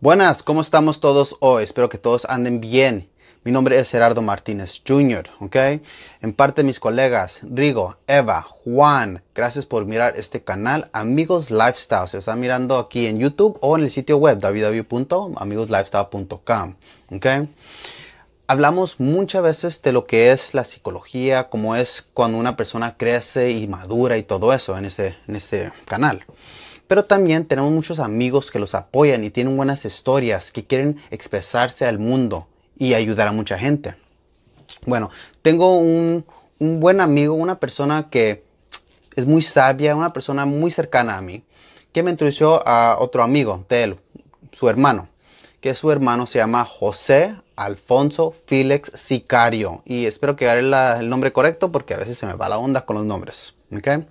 Buenas, ¿cómo estamos todos hoy? Espero que todos anden bien. Mi nombre es Gerardo Martínez Jr., ¿ok? En parte mis colegas, Rigo, Eva, Juan, gracias por mirar este canal, Amigos Lifestyle. Se está mirando aquí en YouTube o en el sitio web www.amigoslifestyle.com, ¿ok? Hablamos muchas veces de lo que es la psicología, cómo es cuando una persona crece y madura y todo eso en este, en este canal pero también tenemos muchos amigos que los apoyan y tienen buenas historias, que quieren expresarse al mundo y ayudar a mucha gente. Bueno, tengo un, buen amigo, una persona que es muy sabia, una persona muy cercana a mí, que me introdujo a otro amigo de él, su hermano, que su hermano se llama José Alfonso Félix Sicario. Y espero que haga el nombre correcto porque a veces se me va la onda con los nombres. ¿okay?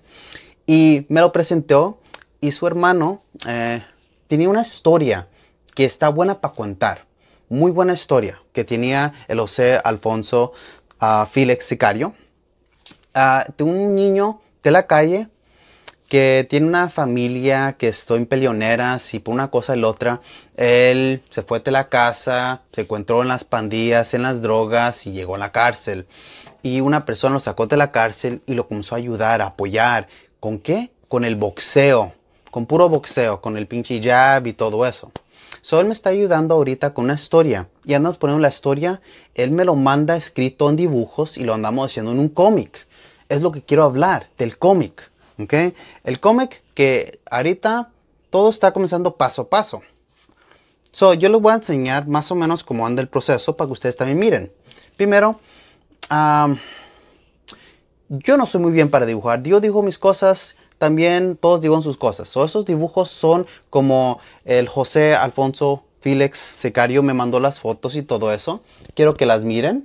Y me lo presentó y su hermano eh, tenía una historia que está buena para contar. Muy buena historia que tenía el José Alfonso uh, Sicario. Ah, de un niño de la calle que tiene una familia que está en peleoneras y por una cosa y la otra, él se fue de la casa, se encontró en las pandillas, en las drogas y llegó a la cárcel. Y una persona lo sacó de la cárcel y lo comenzó a ayudar, a apoyar. ¿Con qué? Con el boxeo con puro boxeo, con el pinche jab y todo eso. So, él me está ayudando ahorita con una historia. Y andamos poniendo la historia, él me lo manda escrito en dibujos y lo andamos haciendo en un cómic. Es lo que quiero hablar, del cómic. ¿okay? El cómic que ahorita todo está comenzando paso a paso. So, yo les voy a enseñar más o menos cómo anda el proceso para que ustedes también miren. Primero, yo no soy muy bien para dibujar. Dios dijo mis cosas también todos dibujan sus cosas. O esos dibujos son como el José Alfonso Félix Secario me mandó las fotos y todo eso. Quiero que las miren.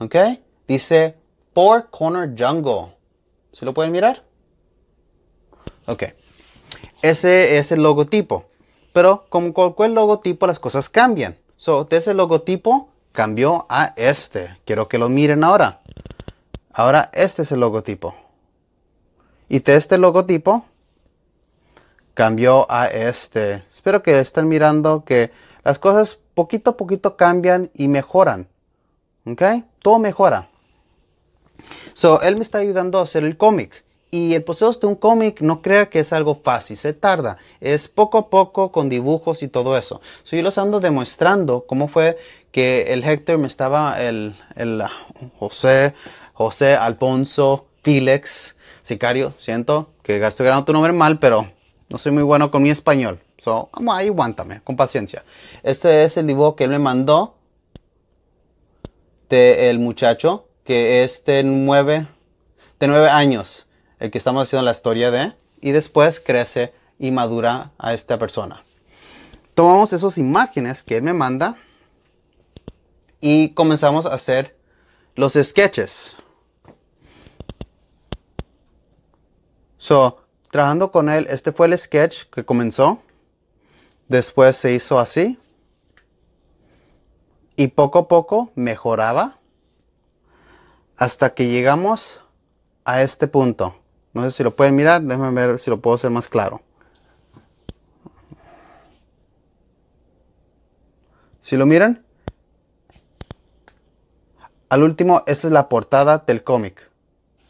¿Ok? Dice Four Corner Jungle. ¿Se lo pueden mirar? Ok. Ese es el logotipo. Pero como cualquier logotipo, las cosas cambian. So, de ese logotipo cambió a este. Quiero que lo miren ahora. Ahora este es el logotipo. Y de este logotipo cambió a este. Espero que estén mirando que las cosas poquito a poquito cambian y mejoran. ¿Ok? Todo mejora. So, él me está ayudando a hacer el cómic. Y el proceso de un cómic no crea que es algo fácil, se tarda. Es poco a poco con dibujos y todo eso. yo los ando demostrando cómo fue que el Héctor me estaba, el, el ah, José, José, Alfonso, Tilex, Sicario, siento que estoy ganando tu nombre mal, pero no soy muy bueno con mi español. So, ahí aguántame, con paciencia. Este es el dibujo que él me mandó de el muchacho que es nueve, de nueve años, el que estamos haciendo la historia de, y después crece y madura a esta persona. Tomamos esas imágenes que él me manda y comenzamos a hacer los sketches. So, trabajando con él, este fue el sketch que comenzó. Después se hizo así. Y poco a poco mejoraba. Hasta que llegamos a este punto. No sé si lo pueden mirar, déjenme ver si lo puedo hacer más claro. Si lo miran, al último, esta es la portada del cómic.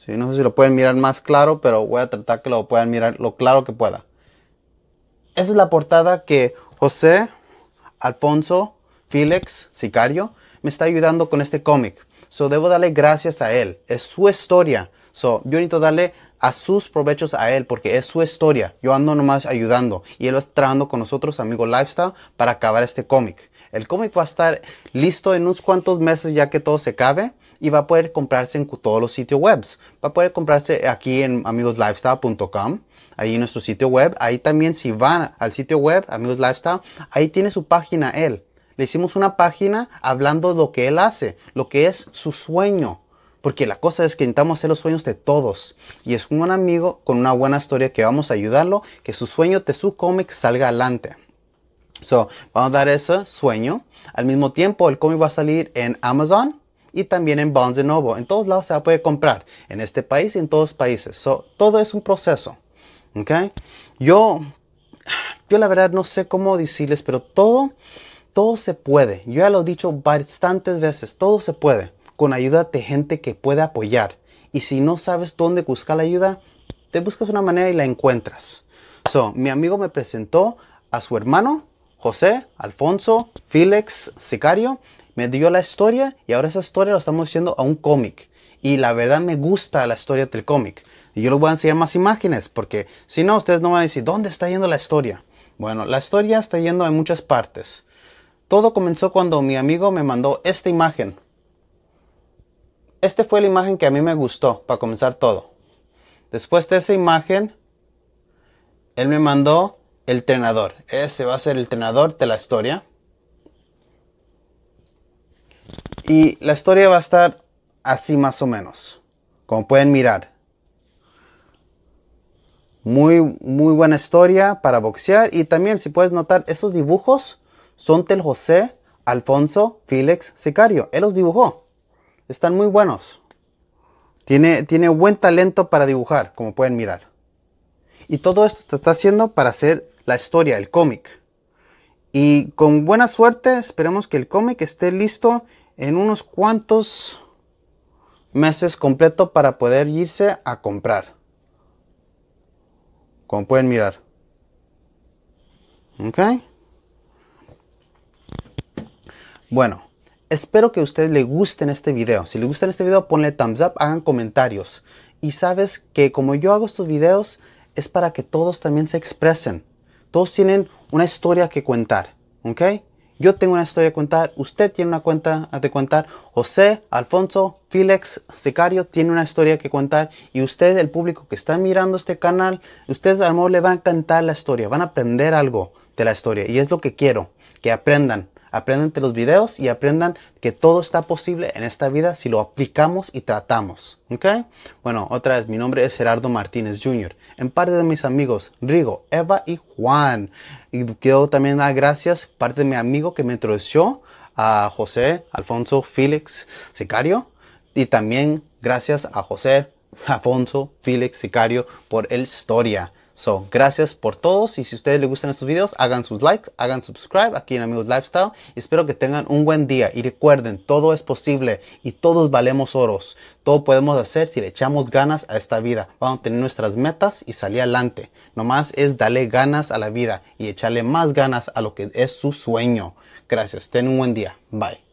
No sé si lo pueden mirar más claro, pero voy a tratar que lo puedan mirar lo claro que pueda. Esa es la portada que José Alfonso Félix Sicario me está ayudando con este cómic. So debo darle gracias a él. Es su historia. So yo necesito darle a sus provechos a él porque es su historia. Yo ando nomás ayudando y él está trabajando con nosotros, amigo Lifestyle, para acabar este cómic. El cómic va a estar listo en unos cuantos meses ya que todo se cabe y va a poder comprarse en todos los sitios web. Va a poder comprarse aquí en amigoslifestyle.com, ahí en nuestro sitio web. Ahí también si van al sitio web, Amigos ahí tiene su página él. Le hicimos una página hablando lo que él hace, lo que es su sueño. Porque la cosa es que intentamos hacer los sueños de todos. Y es un buen amigo con una buena historia que vamos a ayudarlo, que su sueño de su cómic salga adelante. So, vamos a dar ese sueño. Al mismo tiempo, el cómic va a salir en Amazon, y también en de nuevo En todos lados se puede comprar, en este país y en todos los países. todo es un proceso. ¿okay? Yo, yo la verdad no sé cómo decirles, pero todo, todo se puede. Yo ya lo he dicho bastantes veces, todo se puede con ayuda de gente que puede apoyar. Y si no sabes dónde buscar la ayuda, te buscas una manera y la encuentras. So, mi amigo me presentó a su hermano, José, Alfonso, Félix, Sicario, me dio la historia y ahora esa historia lo estamos haciendo a un cómic. Y la verdad me gusta la historia del cómic. Y yo les voy a enseñar más imágenes porque si no, ustedes no van a decir, ¿dónde está yendo la historia? Bueno, la historia está yendo en muchas partes. Todo comenzó cuando mi amigo me mandó esta imagen. Esta fue la imagen que a mí me gustó para comenzar todo. Después de esa imagen, él me mandó el entrenador. Ese va a ser el entrenador de la historia. Y la historia va a estar así más o menos, como pueden mirar. Muy, muy buena historia para boxear. Y también, si puedes notar, esos dibujos son del José Alfonso Félix Sicario. Él los dibujó. Están muy buenos. Tiene, tiene buen talento para dibujar, como pueden mirar. Y todo esto está haciendo para hacer la historia, el cómic. Y con buena suerte, esperemos que el cómic esté listo en unos cuantos meses completo para poder irse a comprar. Como pueden mirar. ¿Ok? Bueno, espero que a ustedes les guste este video. Si les gusta este video, ponle thumbs up, hagan comentarios. Y sabes que como yo hago estos videos, es para que todos también se expresen. Todos tienen una historia que contar. ¿Ok? Yo tengo una historia a contar, usted tiene una cuenta de contar, José, Alfonso, Félix, Secario tiene una historia que contar y usted, el público que está mirando este canal, ustedes a le van a cantar la historia, van a aprender algo de la historia y es lo que quiero, que aprendan aprendan de los videos y aprendan que todo está posible en esta vida si lo aplicamos y tratamos. ¿Ok? Bueno, otra vez, mi nombre es Gerardo Martínez Jr. En parte de mis amigos, Rigo, Eva y Juan. Y quiero también dar gracias, parte de mi amigo que me introdujo, a José, Alfonso, Félix, Sicario. Y también gracias a José, Alfonso, Félix, Sicario por el historia. So, gracias por todos y si a ustedes les gustan estos videos, hagan sus likes, hagan subscribe aquí en Amigos Lifestyle y espero que tengan un buen día y recuerden, todo es posible y todos valemos oros. Todo podemos hacer si le echamos ganas a esta vida. Vamos a tener nuestras metas y salir adelante. Nomás es darle ganas a la vida y echarle más ganas a lo que es su sueño. Gracias, ten un buen día. Bye.